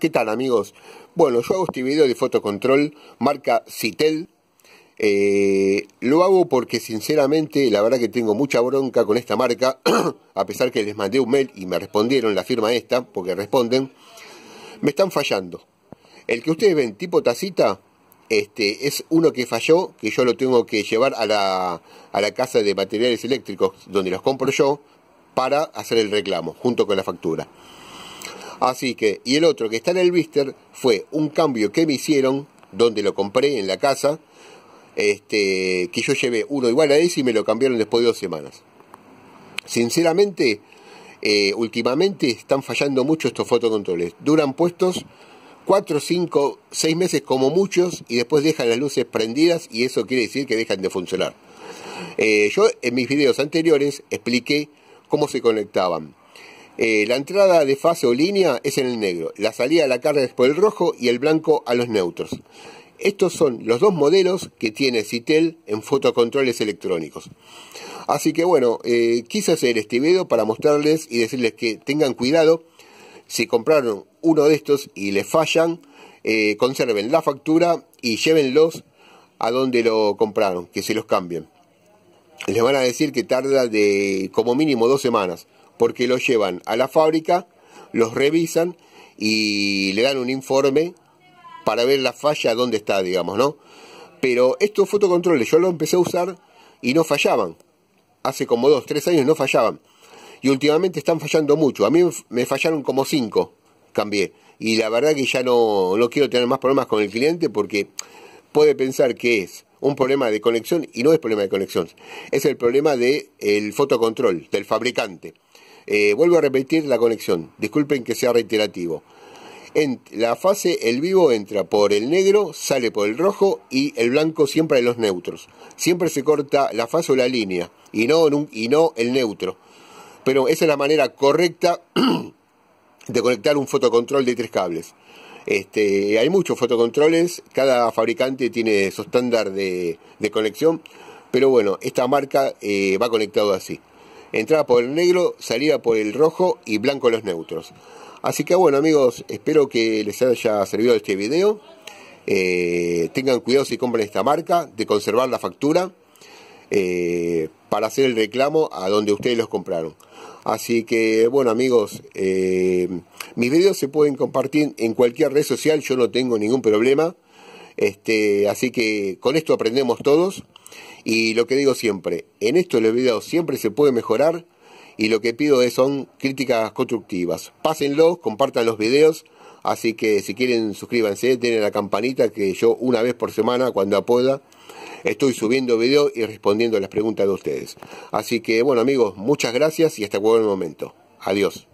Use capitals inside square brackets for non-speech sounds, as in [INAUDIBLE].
¿Qué tal amigos? Bueno, yo hago este video de fotocontrol marca Citel. Eh, lo hago porque sinceramente la verdad que tengo mucha bronca con esta marca, [CLEARS THROAT] a pesar que les mandé un mail y me respondieron la firma esta, porque responden, me están fallando. El que ustedes ven tipo tacita este, es uno que falló, que yo lo tengo que llevar a la, a la casa de materiales eléctricos donde los compro yo para hacer el reclamo junto con la factura. Así que, y el otro que está en el blister fue un cambio que me hicieron, donde lo compré en la casa, este, que yo llevé uno igual a ese y me lo cambiaron después de dos semanas. Sinceramente, eh, últimamente están fallando mucho estos fotocontroles. Duran puestos 4, 5, 6 meses como muchos y después dejan las luces prendidas y eso quiere decir que dejan de funcionar. Eh, yo en mis videos anteriores expliqué cómo se conectaban. Eh, la entrada de fase o línea es en el negro, la salida de la carga es por el rojo y el blanco a los neutros. Estos son los dos modelos que tiene Citel en fotocontroles electrónicos. Así que bueno, eh, quise hacer este video para mostrarles y decirles que tengan cuidado. Si compraron uno de estos y les fallan, eh, conserven la factura y llévenlos a donde lo compraron, que se los cambien. Les van a decir que tarda de como mínimo dos semanas porque los llevan a la fábrica, los revisan y le dan un informe para ver la falla dónde está, digamos, ¿no? Pero estos fotocontroles yo los empecé a usar y no fallaban. Hace como dos, tres años no fallaban. Y últimamente están fallando mucho. A mí me fallaron como cinco, cambié. Y la verdad que ya no, quiero tener más problemas con el cliente porque puede pensar que es un problema de conexión y no es problema de conexión. Es el problema del fotocontrol, del fabricante. Eh, vuelvo a repetir la conexión, disculpen que sea reiterativo. En la fase el vivo entra por el negro, sale por el rojo y el blanco siempre en los neutros. Siempre se corta la fase o la línea y no, y no el neutro. Pero esa es la manera correcta [CLEARS THROAT] de conectar un fotocontrol de tres cables. Este, hay muchos fotocontroles, cada fabricante tiene su estándar de, conexión, pero bueno, esta marca eh, va conectado así entraba por el negro, salía por el rojo y blanco los neutros. Así que bueno amigos, espero que les haya servido este video. Eh, tengan cuidado si compran esta marca, de conservar la factura eh, para hacer el reclamo a donde ustedes los compraron. Así que bueno amigos, eh, mis videos se pueden compartir en cualquier red social, yo no tengo ningún problema. Este, así que con esto aprendemos todos. Y lo que digo siempre, en esto videos siempre se puede mejorar y lo que pido es, son críticas constructivas. Pásenlo, compartan los videos, así que si quieren suscríbanse, denle la campanita que yo una vez por semana, cuando pueda, estoy subiendo videos y respondiendo a las preguntas de ustedes. Así que bueno amigos, muchas gracias y hasta el momento. Adiós.